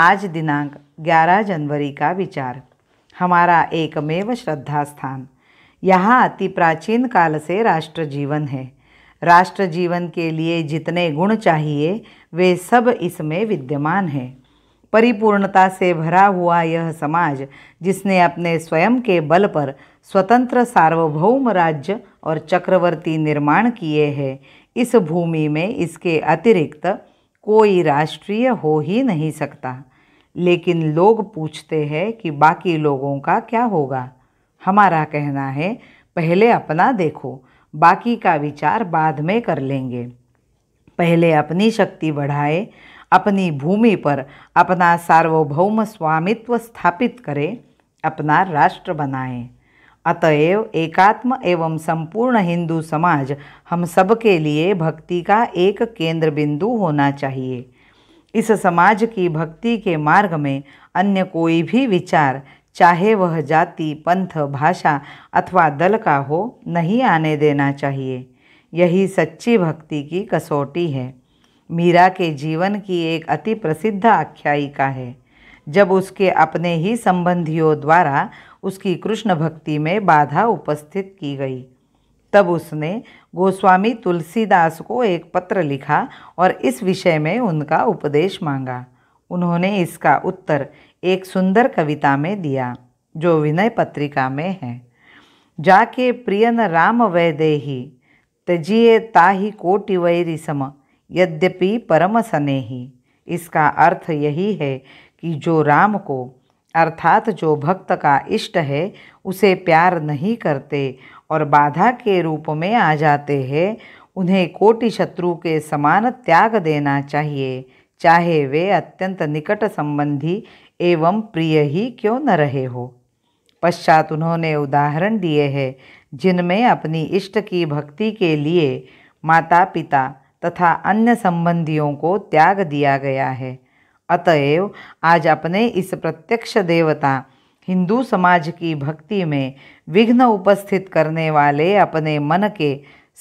आज दिनांक 11 जनवरी का विचार हमारा एकमेव श्रद्धा स्थान यहाँ अति प्राचीन काल से राष्ट्र जीवन है राष्ट्र जीवन के लिए जितने गुण चाहिए वे सब इसमें विद्यमान हैं परिपूर्णता से भरा हुआ यह समाज जिसने अपने स्वयं के बल पर स्वतंत्र सार्वभौम राज्य और चक्रवर्ती निर्माण किए हैं इस भूमि में इसके अतिरिक्त कोई राष्ट्रीय हो ही नहीं सकता लेकिन लोग पूछते हैं कि बाकी लोगों का क्या होगा हमारा कहना है पहले अपना देखो बाकी का विचार बाद में कर लेंगे पहले अपनी शक्ति बढ़ाए अपनी भूमि पर अपना सार्वभौम स्वामित्व स्थापित करें अपना राष्ट्र बनाएं अतएव एकात्म एवं संपूर्ण हिंदू समाज हम सबके लिए भक्ति का एक केंद्र बिंदु होना चाहिए इस समाज की भक्ति के मार्ग में अन्य कोई भी विचार चाहे वह जाति पंथ भाषा अथवा दल का हो नहीं आने देना चाहिए यही सच्ची भक्ति की कसौटी है मीरा के जीवन की एक अति प्रसिद्ध आख्यायिका है जब उसके अपने ही संबंधियों द्वारा उसकी कृष्ण भक्ति में बाधा उपस्थित की गई तब उसने गोस्वामी तुलसीदास को एक पत्र लिखा और इस विषय में उनका उपदेश मांगा उन्होंने इसका उत्तर एक सुंदर कविता में दिया जो विनय पत्रिका में है जाके प्रियन राम वैदेही तजिए ताही कोटि वैरी सम यद्यपि परम सनेही इसका अर्थ यही है कि जो राम को अर्थात जो भक्त का इष्ट है उसे प्यार नहीं करते और बाधा के रूप में आ जाते हैं उन्हें कोटि शत्रु के समान त्याग देना चाहिए चाहे वे अत्यंत निकट संबंधी एवं प्रिय ही क्यों न रहे हो पश्चात उन्होंने उदाहरण दिए हैं जिनमें अपनी इष्ट की भक्ति के लिए माता पिता तथा अन्य संबंधियों को त्याग दिया गया है अतएव आज अपने इस प्रत्यक्ष देवता हिंदू समाज की भक्ति में विघ्न उपस्थित करने वाले अपने मन के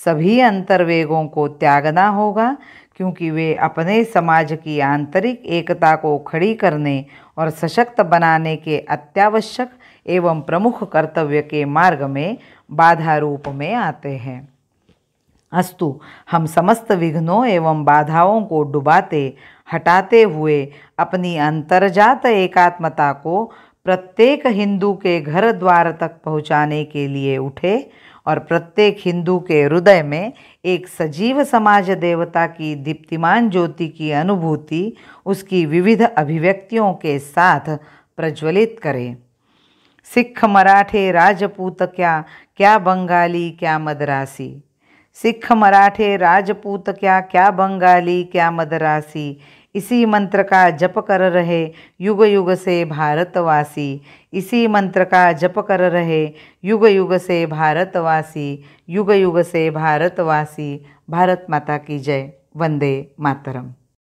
सभी अंतर्वेगों को त्यागना होगा क्योंकि वे अपने समाज की आंतरिक एकता को खड़ी करने और सशक्त बनाने के अत्यावश्यक एवं प्रमुख कर्तव्य के मार्ग में बाधा रूप में आते हैं अस्तु हम समस्त विघ्नों एवं बाधाओं को डुबाते हटाते हुए अपनी अंतर्जात एकात्मता को प्रत्येक हिंदू के घर द्वार तक पहुंचाने के लिए उठे और प्रत्येक हिंदू के हृदय में एक सजीव समाज देवता की दीप्तिमान ज्योति की अनुभूति उसकी विविध अभिव्यक्तियों के साथ प्रज्वलित करें सिख मराठे राजपूत क्या क्या बंगाली क्या मदरासी सिख मराठे राजपूत क्या क्या बंगाली क्या मदरासी इसी मंत्र का जप कर रहे युग युग से भारतवासी इसी मंत्र का जप कर रहे युग युग से भारतवासी युग युग से भारतवासी भारत माता की जय वंदे मातरम